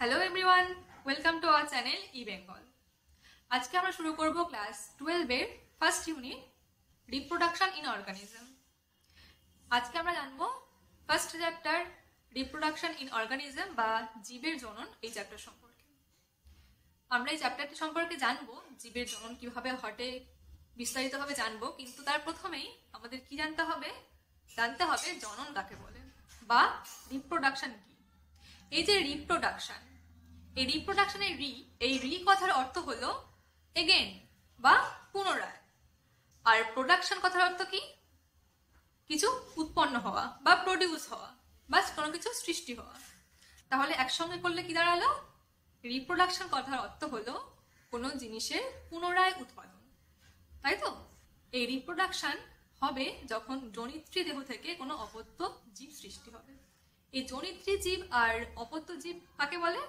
hello everyone welcome to our channel E Bengal আজকে আমরা শুরু করব ক্লাস টুয়েলভের first unit reproduction in organism আজকে আমরা জানব first chapter reproduction in organism বা জীবের জনন এই চ্যাপ্টার সম্পর্কে আমরা এই চ্যাপ্টারটি সম্পর্কে জানব জীবের জনন কিভাবে হটে বিস্তারিতভাবে জানব কিন্তু তার প্রথমেই আমাদের কি জানতে হবে জানতে হবে জনন কাকে বলে বা রিপ্রোডাকশন কি এই যে রিপ্রোডাকশন এই রিপ্রোডাকশনের রি এই রি কথার অর্থ হল এগেন বা পুনরায় আর প্রোডাকশন কথার অর্থ কি কিছু উৎপন্ন হওয়া বা প্রডিউস হওয়া বা কোনো কিছু সৃষ্টি হওয়া তাহলে একসঙ্গে করলে কি দাঁড়ালো রিপ্রোডাকশন কথার অর্থ হলো কোনো জিনিসের পুনরায় উৎপাদন তাই তো এই রিপ্রোডাকশন হবে যখন জনিত্রী দেহ থেকে কোনো অপত্য জীব সৃষ্টি হবে এই জনিত্রী জীব আর অপত্য জীব কাকে বলে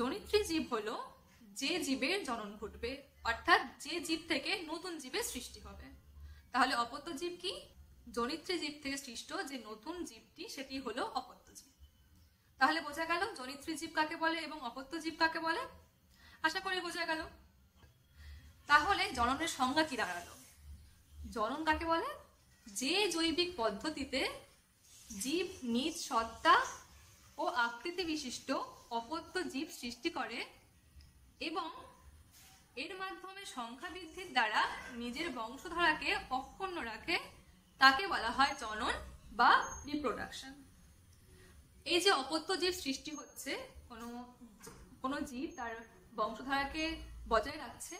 জনিত্রী জীব হলো যে জীবের জনন ঘটবে অর্থাৎ যে জীব থেকে নতুন জীবের সৃষ্টি হবে তাহলে অপত্য জীব কি জনিত্রী জীব থেকে সৃষ্ট যে নতুন জীবটি সেটি হলো অপত্য জীব তাহলে বোঝা গেল জনিত্রী জীব কাকে বলে এবং অপত্য জীব কাকে বলে আশা করি বোঝা গেল তাহলে জননের সংজ্ঞা কি দাঁড়ালো জনন কাকে বলে যে জৈবিক পদ্ধতিতে জীব নিজ সত্তা ও আকৃতি বিশিষ্ট অপত্য জীব সৃষ্টি করে এবং এর মাধ্যমে সংখ্যা বৃদ্ধির দ্বারা নিজের বংশধারাকে অক্ষুণ্ণ রাখে তাকে বলা হয় জনন বা রিপ্রোডাকশন এই যে অপত্য জীব সৃষ্টি হচ্ছে কোনো কোনো জীব তার বংশধারাকে বজায় রাখছে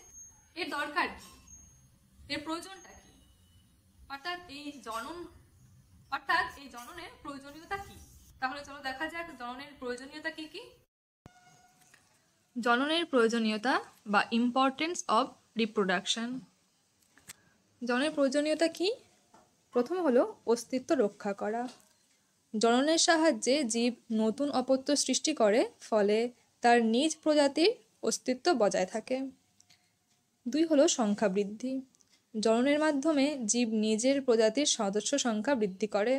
এর দরকার কি এর প্রয়োজনটা কি অর্থাৎ এই জনন অর্থাৎ এই জননের প্রয়োজনীয়তা কি তাহলে চলো দেখা যাক জননের প্রয়োজনীয়তা কি কি জননের প্রয়োজনীয়তা বা ইম্পর্টেন্স অব রিপ্রোডাকশান জনের প্রয়োজনীয়তা কি প্রথম হলো অস্তিত্ব রক্ষা করা জননের সাহায্যে জীব নতুন অপত্য সৃষ্টি করে ফলে তার নিজ প্রজাতির অস্তিত্ব বজায় থাকে দুই হলো সংখ্যা বৃদ্ধি জননের মাধ্যমে জীব নিজের প্রজাতির সদস্য সংখ্যা বৃদ্ধি করে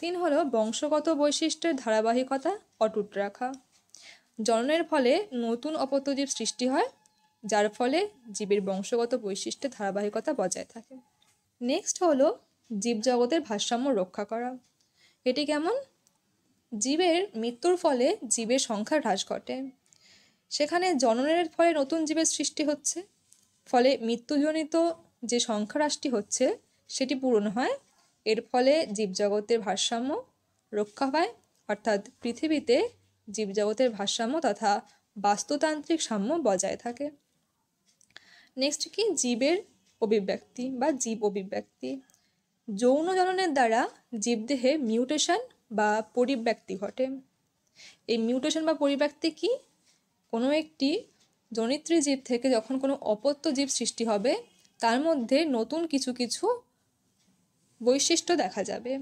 তিন হলো বংশগত বৈশিষ্ট্যের ধারাবাহিকতা অটুট রাখা জননের ফলে নতুন অপত্যজীব সৃষ্টি হয় যার ফলে জীবের বংশগত বৈশিষ্ট্যের ধারাবাহিকতা বজায় থাকে নেক্সট হলো জীবজগতের ভারসাম্য রক্ষা করা এটি কেমন জীবের মৃত্যুর ফলে জীবের সংখ্যা হ্রাস ঘটে সেখানে জননের ফলে নতুন জীবের সৃষ্টি হচ্ছে ফলে মৃত্যুজনিত যে সংখ্যারাশটি হচ্ছে সেটি পূরণ হয় এর ফলে জীবজগতের ভারসাম্য রক্ষা হয় অর্থাৎ পৃথিবীতে জীবজগতের ভারসাম্য তথা বাস্তুতান্ত্রিক সাম্য বজায় থাকে নেক্সট কি জীবের অভিব্যক্তি বা জীব অভিব্যক্তি যৌন জননের দ্বারা জীবদেহে মিউটেশন বা পরিব্যক্তি ঘটে এই মিউটেশন বা পরিব্যক্তি কি কোনো একটি জনিত্রী জীব থেকে যখন কোনো অপত্য জীব সৃষ্টি হবে তার মধ্যে নতুন কিছু কিছু বৈশিষ্ট্য দেখা যাবে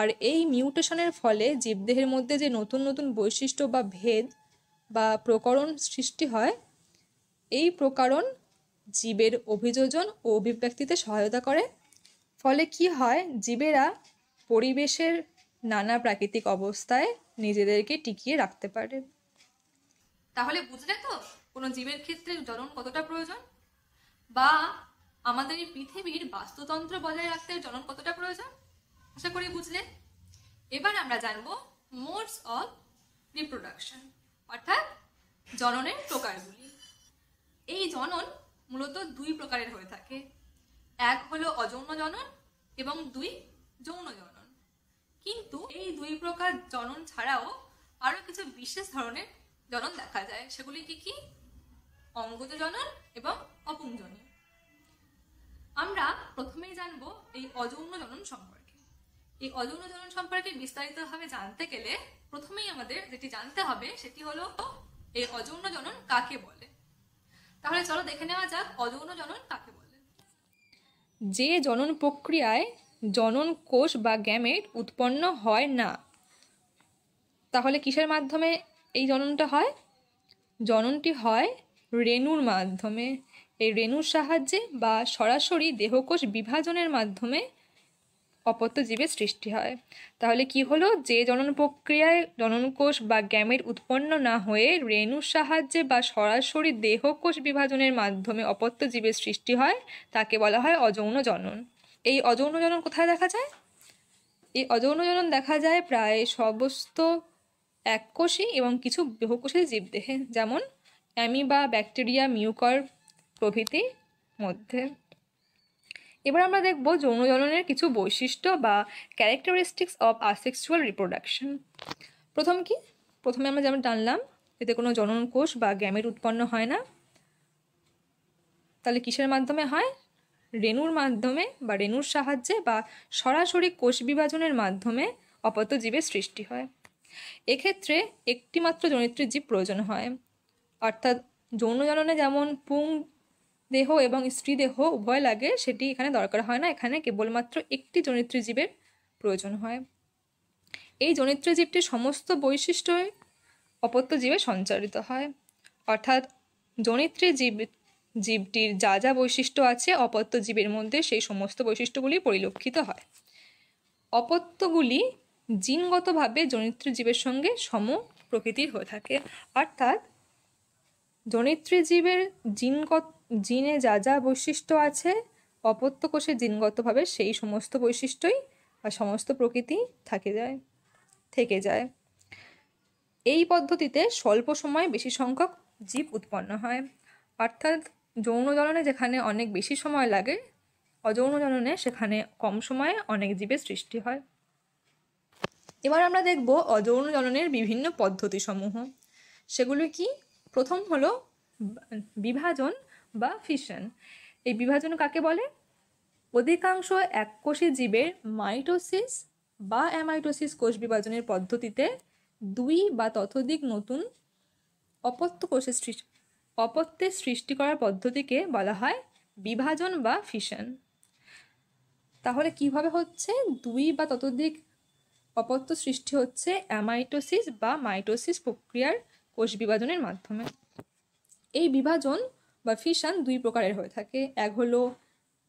আর এই মিউটেশনের ফলে জীবদেহের মধ্যে যে নতুন নতুন বৈশিষ্ট্য বা ভেদ বা প্রকরণ সৃষ্টি হয় এই প্রকরণ জীবের অভিযোজন ও অভিব্যক্তিতে সহায়তা করে ফলে কি হয় জীবেরা পরিবেশের নানা প্রাকৃতিক অবস্থায় নিজেদেরকে টিকিয়ে রাখতে পারে তাহলে বুঝলে তো কোনো জীবের ক্ষেত্রে জনন কতটা প্রয়োজন বা আমাদের এই পৃথিবীর বাস্তুতন্ত্র বজায় রাখতে জনন কতটা প্রয়োজন আশা করি বুঝলে এবার আমরা জানবো মোডস অফ রিপ্রোডাকশন অর্থাৎ জননের প্রকারগুলি এই জনন মূলত দুই প্রকারের হয়ে থাকে এক হলো অযৌন জনন এবং দুই যৌন জনন কিন্তু এই দুই প্রকার জনন ছাড়াও আরো কিছু বিশেষ ধরনের জনন দেখা যায় সেগুলি কি কি অঙ্গজ জনন এবং অপুংজনন আমরা প্রথমেই জানব এই অযৌন জনন সম্পর্কে এই অযৌন জনন সম্পর্কে বিস্তারিতভাবে জানতে গেলে প্রথমেই আমাদের যেটি জানতে হবে সেটি হলো এই অযৌন জনন কাকে বলে তাহলে চলো দেখে নেওয়া যাক অযৌন জনন কাকে বলে যে জনন প্রক্রিয়ায় জনন কোষ বা গ্যামেট উৎপন্ন হয় না তাহলে কিসের মাধ্যমে এই জননটা হয় জননটি হয় রেণুর মাধ্যমে এই রেণুর সাহায্যে বা সরাসরি দেহকোষ বিভাজনের মাধ্যমে অপত্য জীবের সৃষ্টি হয় তাহলে কি হলো যে জনন প্রক্রিয়ায় জননকোষ বা গ্যামের উৎপন্ন না হয়ে রেণুর সাহায্যে বা সরাসরি দেহকোষ বিভাজনের মাধ্যমে অপত্য জীবের সৃষ্টি হয় তাকে বলা হয় অযৌন জনন এই অযৌন জনন কোথায় দেখা যায় এই অযৌন জনন দেখা যায় প্রায় সমস্ত এককোষী এবং কিছু বহুকোষী জীবদেহে যেমন অ্যামিবা ব্যাকটেরিয়া মিউকর প্রভৃতি মধ্যে এবার আমরা দেখব যৌন জননের কিছু বৈশিষ্ট্য বা ক্যারেক্টারিস্টিক্স অফ আসেক্সুয়াল রিপ্রোডাকশন প্রথম কি প্রথমে আমরা যেমন জানলাম এতে কোনো জনন কোষ বা গ্যামের উৎপন্ন হয় না তাহলে কিসের মাধ্যমে হয় রেণুর মাধ্যমে বা রেণুর সাহায্যে বা সরাসরি কোষ বিভাজনের মাধ্যমে অপত্য জীবের সৃষ্টি হয় এক্ষেত্রে একটিমাত্র জনিত্রী জীব প্রয়োজন হয় অর্থাৎ যৌন জননে যেমন পুং দেহ এবং স্ত্রী দেহ উভয় লাগে সেটি এখানে দরকার হয় না এখানে কেবলমাত্র একটি জনিত্রী জীবের প্রয়োজন হয় এই জনিত্রী জীবটির সমস্ত বৈশিষ্ট্যই অপত্য জীবে সঞ্চারিত হয় অর্থাৎ জনিত্রী জীব জীবটির যা যা বৈশিষ্ট্য আছে অপত্য জীবের মধ্যে সেই সমস্ত বৈশিষ্ট্যগুলি পরিলক্ষিত হয় অপত্যগুলি জিনগতভাবে জনিত্রী জীবের সঙ্গে সম প্রকৃতির হয়ে থাকে অর্থাৎ জনিত্রী জীবের জিনগত জিনে যা যা বৈশিষ্ট্য আছে অপত্য কোষে জিনগতভাবে সেই সমস্ত বৈশিষ্ট্যই বা সমস্ত প্রকৃতি থাকে যায় থেকে যায় এই পদ্ধতিতে স্বল্প সময়ে বেশি সংখ্যক জীব উৎপন্ন হয় অর্থাৎ যৌন জননে যেখানে অনেক বেশি সময় লাগে অযৌন জননে সেখানে কম সময়ে অনেক জীবের সৃষ্টি হয় এবার আমরা দেখব অযৌন জননের বিভিন্ন পদ্ধতিসমূহ সেগুলো কি প্রথম হলো বিভাজন বা ফিশন এই বিভাজন কাকে বলে অধিকাংশ এককোষী জীবের মাইটোসিস বা অ্যামাইটোসিস কোষ বিভাজনের পদ্ধতিতে দুই বা ততোধিক নতুন অপত্য কোষের সৃষ্টি অপত্যের সৃষ্টি করার পদ্ধতিকে বলা হয় বিভাজন বা ফিশন তাহলে কিভাবে হচ্ছে দুই বা ততোধিক অপত্য সৃষ্টি হচ্ছে অ্যামাইটোসিস বা মাইটোসিস প্রক্রিয়ার কোষ বিভাজনের মাধ্যমে এই বিভাজন বা ফিশন দুই প্রকারের হয়ে থাকে এক হলো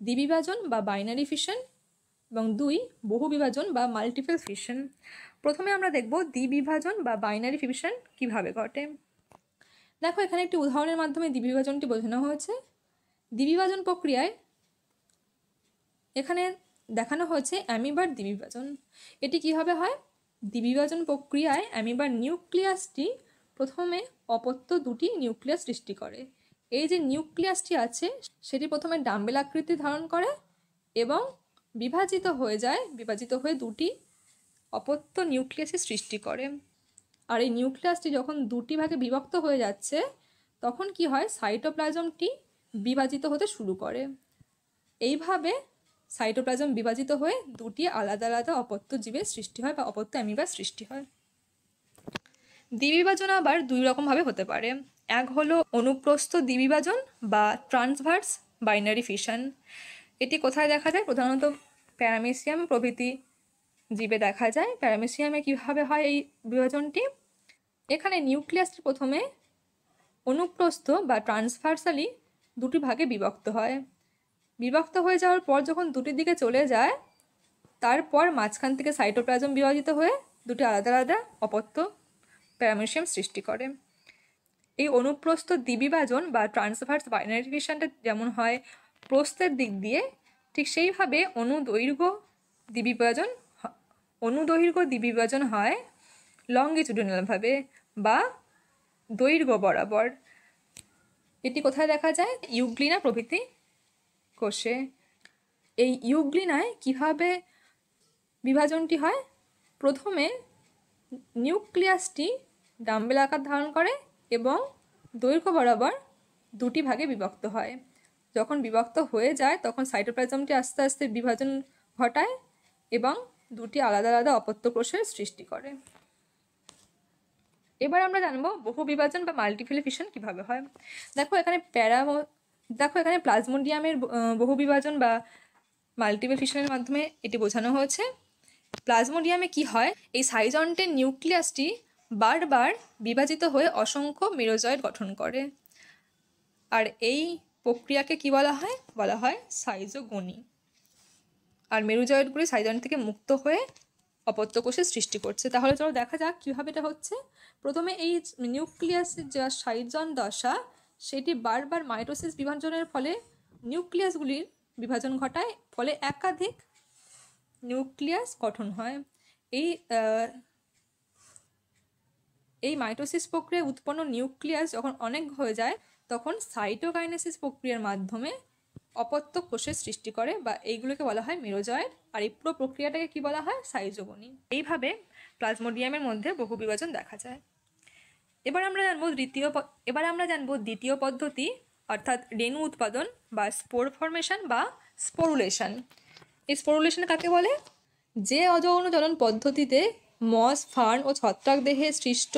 দ্বিবিভাজন বা বাইনারি ফিশন এবং দুই বহু বিভাজন বা মাল্টিপল ফিশন প্রথমে আমরা দেখব দ্বিবিভাজন বা বাইনারি ফিশন কিভাবে ঘটে দেখো এখানে একটি উদাহরণের মাধ্যমে দ্বিবিভাজনটি বোঝানো হয়েছে দ্বিবিভাজন প্রক্রিয়ায় এখানে দেখানো হয়েছে অ্যামিবার দ্বিবিভাজন এটি কিভাবে হয় দ্বিবিভাজন প্রক্রিয়ায় অ্যামিবার নিউক্লিয়াসটি প্রথমে অপত্য দুটি নিউক্লিয়াস সৃষ্টি করে এই যে নিউক্লিয়াসটি আছে সেটি প্রথমে ডাম্বেল আকৃতি ধারণ করে এবং বিভাজিত হয়ে যায় বিভাজিত হয়ে দুটি অপত্য নিউক্লিয়াসের সৃষ্টি করে আর এই নিউক্লিয়াসটি যখন দুটি ভাগে বিভক্ত হয়ে যাচ্ছে তখন কি হয় সাইটোপ্লাজমটি বিভাজিত হতে শুরু করে এইভাবে সাইটোপ্লাজম বিভাজিত হয়ে দুটি আলাদা আলাদা অপত্য জীবের সৃষ্টি হয় বা অপত্য অ্যামিবার সৃষ্টি হয় দ্বিবিভাজন আবার দুই রকমভাবে হতে পারে এক হলো অনুপ্রস্থ দ্বিবিভাজন বা ট্রান্সভার্স বাইনারি ফিশন এটি কোথায় দেখা যায় প্রধানত প্যারামেসিয়াম প্রভৃতি জীবে দেখা যায় প্যারামেসিয়ামে কিভাবে হয় এই বিভাজনটি এখানে নিউক্লিয়াসটি প্রথমে অনুপ্রস্থ বা ট্রান্সভার্সালি দুটি ভাগে বিভক্ত হয় বিভক্ত হয়ে যাওয়ার পর যখন দুটির দিকে চলে যায় তারপর মাঝখান থেকে সাইটোপ্লাজম বিভাজিত হয়ে দুটি আলাদা আলাদা অপত্য প্যারামিশিয়াম সৃষ্টি করে এই অনুপ্রস্থ দ্বিবিভাজন বা ট্রান্সভার্স বাইনারি যেমন হয় প্রস্থের দিক দিয়ে ঠিক সেইভাবে অনুদৈর্ঘ্য দিবিভাজন অনুদৈর্ঘ্য দিবিভাজন হয় লঙ্গিচুডোনালভাবে বা দৈর্ঘ্য বরাবর এটি কোথায় দেখা যায় ইউগ্লিনা প্রভৃতি কোষে এই ইউগ্লিনায় কিভাবে বিভাজনটি হয় প্রথমে নিউক্লিয়াসটি ডাম্বেল আকার ধারণ করে এবং দৈর্ঘ্য বরাবর দুটি ভাগে বিভক্ত হয় যখন বিভক্ত হয়ে যায় তখন সাইটোপ্লাজমটি আস্তে আস্তে বিভাজন ঘটায় এবং দুটি আলাদা আলাদা অপত্য কোষের সৃষ্টি করে এবার আমরা জানবো বহু বিভাজন বা মাল্টিফিলিফিশন কিভাবে হয় দেখো এখানে প্যারা দেখো এখানে প্লাজমোডিয়ামের বহু বিভাজন বা মাল্টিপ্লিফিকেশনের মাধ্যমে এটি বোঝানো হয়েছে প্লাজমোডিয়ামে কি হয় এই সাইজন্টের নিউক্লিয়াসটি বারবার বিভাজিত হয়ে অসংখ্য মিরোজয়েড গঠন করে আর এই প্রক্রিয়াকে কি বলা হয় বলা হয় সাইজোগনি আর মেরুজয়েডগুলি সাইজনি থেকে মুক্ত হয়ে অপত্য কোষের সৃষ্টি করছে তাহলে চলো দেখা যাক কীভাবে এটা হচ্ছে প্রথমে এই নিউক্লিয়াসের যা সাইজন দশা সেটি বারবার মাইটোসিস বিভাজনের ফলে নিউক্লিয়াসগুলির বিভাজন ঘটায় ফলে একাধিক নিউক্লিয়াস গঠন হয় এই এই মাইটোসিস প্রক্রিয়ায় উৎপন্ন নিউক্লিয়াস যখন অনেক হয়ে যায় তখন সাইটোকাইনেসিস প্রক্রিয়ার মাধ্যমে অপত্য কোষের সৃষ্টি করে বা এইগুলোকে বলা হয় মেরোজয়েড আর এই পুরো প্রক্রিয়াটাকে কি বলা হয় সাইজোগনি এইভাবে প্লাজমোডিয়ামের মধ্যে বহু বিভাজন দেখা যায় এবার আমরা জানবো দ্বিতীয় এবার আমরা জানবো দ্বিতীয় পদ্ধতি অর্থাৎ রেণু উৎপাদন বা স্পোর ফর্মেশন বা স্পোরুলেশন এই স্পোরুলেশন কাকে বলে যে অযৌন জনন পদ্ধতিতে মস ফার্ন ও ছত্রাক দেহে সৃষ্ট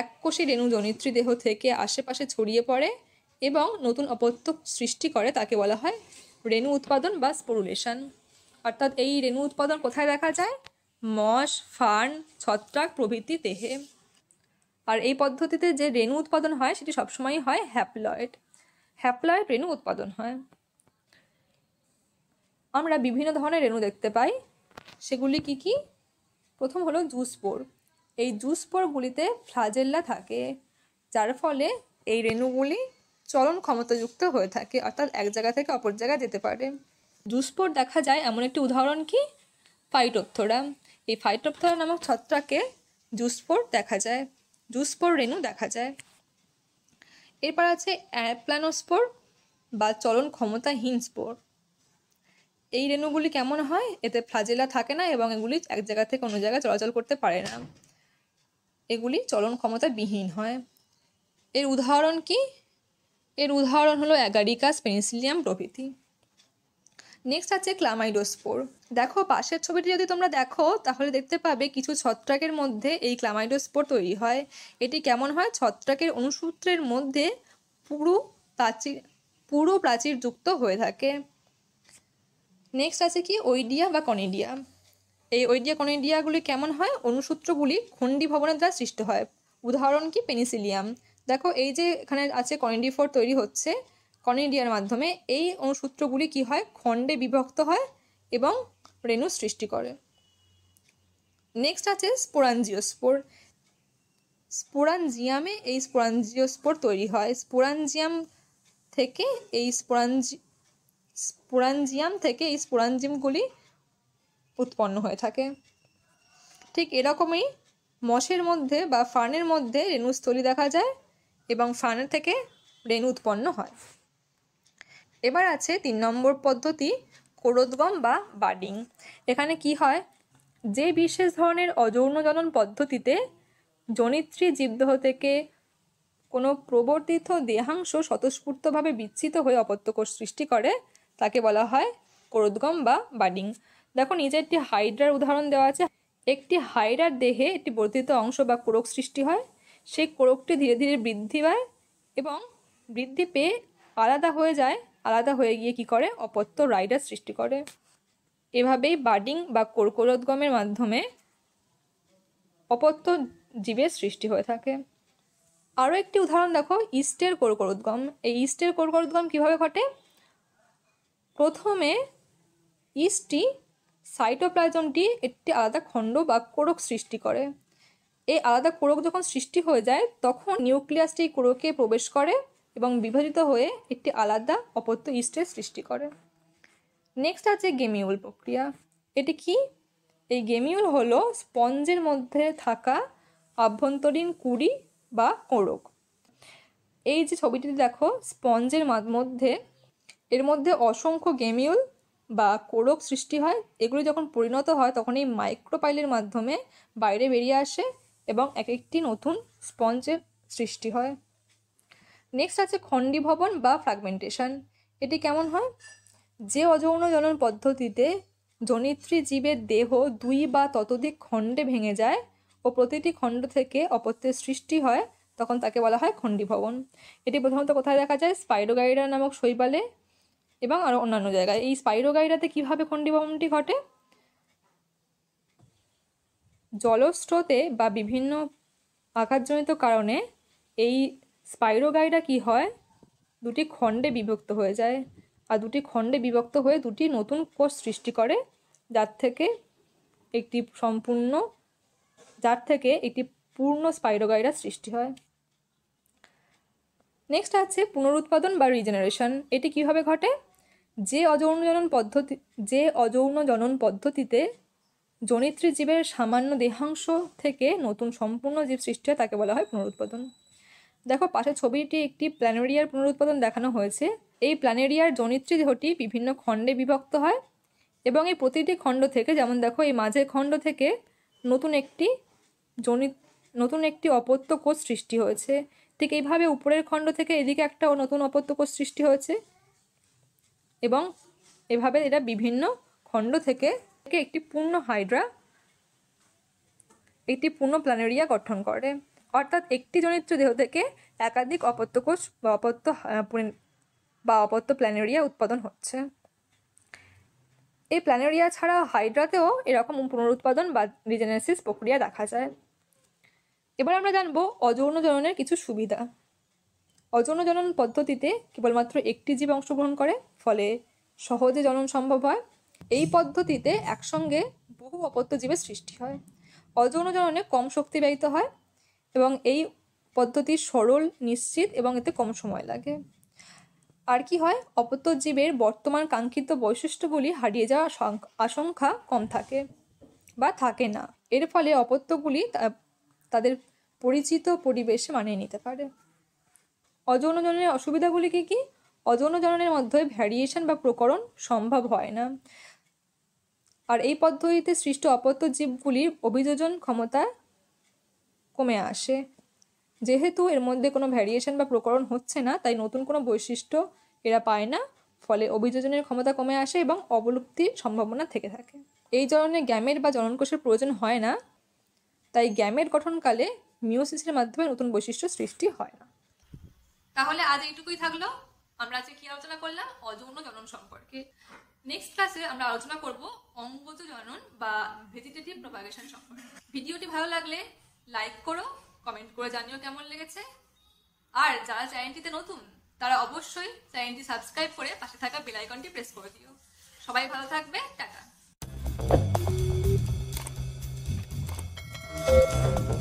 এককোষী রেণু জনিত্রী দেহ থেকে আশেপাশে ছড়িয়ে পড়ে এবং নতুন অপত্য সৃষ্টি করে তাকে বলা হয় রেণু উৎপাদন বা স্পোরুলেশন অর্থাৎ এই রেণু উৎপাদন কোথায় দেখা যায় মস ফার্ন ছত্রাক প্রভৃতি দেহে আর এই পদ্ধতিতে যে রেণু উৎপাদন হয় সেটি সবসময়ই হয় হ্যাপ্লয়েড হ্যাপ্লয়েড রেণু উৎপাদন হয় আমরা বিভিন্ন ধরনের রেণু দেখতে পাই সেগুলি কি কী প্রথম হলো জুসপোর এই জুসপোরগুলিতে ফ্লাজেল্লা থাকে যার ফলে এই রেণুগুলি চলন ক্ষমতাযুক্ত হয়ে থাকে অর্থাৎ এক জায়গা থেকে অপর জায়গায় যেতে পারে জুসপোর দেখা যায় এমন একটি উদাহরণ কি ফাইটোপথোরা এই ফাইটোপথোরা নামক ছত্রাকে জুসপোর দেখা যায় জুসপোর রেণু দেখা যায় এরপর আছে অ্যাপ্লানোস্পোর বা চলন ক্ষমতাহীন স্পোর এই রেণুগুলি কেমন হয় এতে ফ্লাজেলা থাকে না এবং এগুলি এক জায়গা থেকে অন্য জায়গায় চলাচল করতে পারে না এগুলি চলন ক্ষমতা বিহীন হয় এর উদাহরণ কি এর উদাহরণ হলো অ্যাগারিকাস পেনিসিলিয়াম প্রভৃতি নেক্সট আছে ক্লামাইডোস্পোর দেখো পাশের ছবিটি যদি তোমরা দেখো তাহলে দেখতে পাবে কিছু ছত্রাকের মধ্যে এই ক্লামাইডোস্পোর তৈরি হয় এটি কেমন হয় ছত্রাকের অনুসূত্রের মধ্যে পুরো প্রাচীর পুরো প্রাচীরযুক্ত হয়ে থাকে নেক্সট আছে কি ওইডিয়া বা কনিডিয়া এই ওইডিয়া কনিডিয়াগুলি কেমন হয় অনুসূত্রগুলি খন্ডি ভবনের দ্বারা সৃষ্ট হয় উদাহরণ কি পেনিসিলিয়াম দেখো এই যে এখানে আছে ফোর তৈরি হচ্ছে কনিডিয়ার মাধ্যমে এই অনুসূত্রগুলি কি হয় খণ্ডে বিভক্ত হয় এবং রেণু সৃষ্টি করে নেক্সট আছে স্পোরাঞ্জিওস্পোর স্পোরাঞ্জিয়ামে এই স্পোরাঞ্জিওস্পোর তৈরি হয় স্পোরাঞ্জিয়াম থেকে এই স্পোরাঞ্জি স্পুরাঞ্জিয়াম থেকে এই স্পুরাঞ্জিমগুলি উৎপন্ন হয়ে থাকে ঠিক এরকমই মশের মধ্যে বা ফানের মধ্যে রেণুস্থলী দেখা যায় এবং ফানের থেকে রেণু উৎপন্ন হয় এবার আছে তিন নম্বর পদ্ধতি করোদগম বা বাডিং এখানে কি হয় যে বিশেষ ধরনের অযৌন জনন পদ্ধতিতে জনিত্রী জীবদেহ থেকে কোনো প্রবর্তিত দেহাংশ স্বতঃস্ফূর্তভাবে বিচ্ছিত হয়ে অপত্যকোষ সৃষ্টি করে তাকে বলা হয় কোরোদগম বা বাডিং দেখো নিজে একটি হাইড্রার উদাহরণ দেওয়া আছে একটি হাইড্রার দেহে একটি বর্ধিত অংশ বা কোরক সৃষ্টি হয় সেই কোরকটি ধীরে ধীরে বৃদ্ধি পায় এবং বৃদ্ধি পেয়ে আলাদা হয়ে যায় আলাদা হয়ে গিয়ে কি করে অপত্য রাইডার সৃষ্টি করে এভাবেই বাডিং বা কোরকোরোদগমের মাধ্যমে অপত্য জীবের সৃষ্টি হয়ে থাকে আরও একটি উদাহরণ দেখো ইস্টের কোরকোরোদগম এই ইস্টের কোরকোরোদগম কীভাবে ঘটে প্রথমে ইস্টটি সাইটোপ্লাজমটি একটি আলাদা খণ্ড বা কোরক সৃষ্টি করে এই আলাদা কোরক যখন সৃষ্টি হয়ে যায় তখন নিউক্লিয়াসটি কোরকে প্রবেশ করে এবং বিভাজিত হয়ে একটি আলাদা অপত্য ইস্টের সৃষ্টি করে নেক্সট আছে গেমিউল প্রক্রিয়া এটি কি এই গেমিউল হলো স্পঞ্জের মধ্যে থাকা আভ্যন্তরীণ কুড়ি বা কোরক এই যে ছবিটি দেখো স্পঞ্জের মধ্যে এর মধ্যে অসংখ্য গেমিউল বা কোরক সৃষ্টি হয় এগুলি যখন পরিণত হয় তখন এই মাইক্রোপাইলের মাধ্যমে বাইরে বেরিয়ে আসে এবং এক একটি নতুন স্পঞ্জের সৃষ্টি হয় নেক্সট আছে খণ্ডীভবন বা ফ্র্যাগমেন্টেশন এটি কেমন হয় যে অযৌন জনন পদ্ধতিতে জনিত্রী জীবের দেহ দুই বা ততোধিক খণ্ডে ভেঙে যায় ও প্রতিটি খণ্ড থেকে অপত্যের সৃষ্টি হয় তখন তাকে বলা হয় খণ্ডীভবন এটি প্রধানত কোথায় দেখা যায় স্পাইডোগাইডার নামক শৈবালে এবং আরও অন্যান্য জায়গায় এই স্পাইরোগাইরাতে কীভাবে খণ্ডীভবনটি ঘটে জলস্রোতে বা বিভিন্ন আঘাতজনিত কারণে এই স্পাইরোগাইরা কি হয় দুটি খণ্ডে বিভক্ত হয়ে যায় আর দুটি খণ্ডে বিভক্ত হয়ে দুটি নতুন কোষ সৃষ্টি করে যার থেকে একটি সম্পূর্ণ যার থেকে একটি পূর্ণ স্পাইরোগাইরা সৃষ্টি হয় নেক্সট আছে পুনরুৎপাদন বা রিজেনারেশন এটি কিভাবে ঘটে যে অযৌন জনন পদ্ধতি যে অযৌন জনন পদ্ধতিতে জনিত্রী জীবের সামান্য দেহাংশ থেকে নতুন সম্পূর্ণ জীব সৃষ্টি হয় তাকে বলা হয় পুনরুৎপাদন দেখো পাশে ছবিটি একটি প্ল্যানেরিয়ার পুনরুৎপাদন দেখানো হয়েছে এই প্ল্যানেরিয়ার জনিত্রী দেহটি বিভিন্ন খণ্ডে বিভক্ত হয় এবং এই প্রতিটি খণ্ড থেকে যেমন দেখো এই মাঝের খণ্ড থেকে নতুন একটি জনিত নতুন একটি অপত্য কোষ সৃষ্টি হয়েছে ঠিক এইভাবে উপরের খণ্ড থেকে এদিকে একটা নতুন অপত্য কোষ সৃষ্টি হয়েছে এবং এভাবে এরা বিভিন্ন খণ্ড থেকে একটি পূর্ণ হাইড্রা একটি পূর্ণ প্ল্যানেরিয়া গঠন করে অর্থাৎ একটি জনিত্র দেহ থেকে একাধিক অপত্যকোষ বা অপত্য বা অপত্য প্ল্যানেরিয়া উৎপাদন হচ্ছে এই প্ল্যানেরিয়া ছাড়া হাইড্রাতেও এরকম পুনরুৎপাদন বা রিজেনেসিস প্রক্রিয়া দেখা যায় এবার আমরা জানবো অযৌন জননের কিছু সুবিধা অজন জনন পদ্ধতিতে কেবলমাত্র একটি জীব অংশগ্রহণ করে ফলে সহজে জনন সম্ভব হয় এই পদ্ধতিতে একসঙ্গে বহু অপত্য জীবের সৃষ্টি হয় অযৌন জননে কম শক্তি ব্যয়িত হয় এবং এই পদ্ধতি সরল নিশ্চিত এবং এতে কম সময় লাগে আর কি হয় অপত্য জীবের বর্তমান কাঙ্ক্ষিত বৈশিষ্ট্যগুলি হারিয়ে যাওয়া আশঙ্কা কম থাকে বা থাকে না এর ফলে অপত্যগুলি তাদের পরিচিত পরিবেশে মানিয়ে নিতে পারে অযৌন জননের অসুবিধাগুলি কী কী অযৌন জননের মধ্যে ভ্যারিয়েশন বা প্রকরণ সম্ভব হয় না আর এই পদ্ধতিতে সৃষ্ট অপত্য জীবগুলির অভিযোজন ক্ষমতা কমে আসে যেহেতু এর মধ্যে কোনো ভ্যারিয়েশন বা প্রকরণ হচ্ছে না তাই নতুন কোনো বৈশিষ্ট্য এরা পায় না ফলে অভিযোজনের ক্ষমতা কমে আসে এবং অবলুপ্তির সম্ভাবনা থেকে থাকে এই ধরনের গ্যামের বা জননকোষের প্রয়োজন হয় না তাই গ্যামের গঠনকালে মিওসিসের মাধ্যমে নতুন বৈশিষ্ট্য সৃষ্টি হয় না তাহলে আজ এইটুকুই থাকলো আমরা আজকে কি আলোচনা করলাম অযৌন জনন সম্পর্কে নেক্সট ক্লাসে আমরা আলোচনা করব অঙ্গজ জনন বা ভেজিটেটিভ প্রোপাগেশন সম্পর্কে ভিডিওটি ভালো লাগলে লাইক করো কমেন্ট করে জানিও কেমন লেগেছে আর যারা চ্যানেলটিতে নতুন তারা অবশ্যই চ্যানেলটি সাবস্ক্রাইব করে পাশে থাকা বেল আইকনটি প্রেস করে দিও সবাই ভালো থাকবে টাটা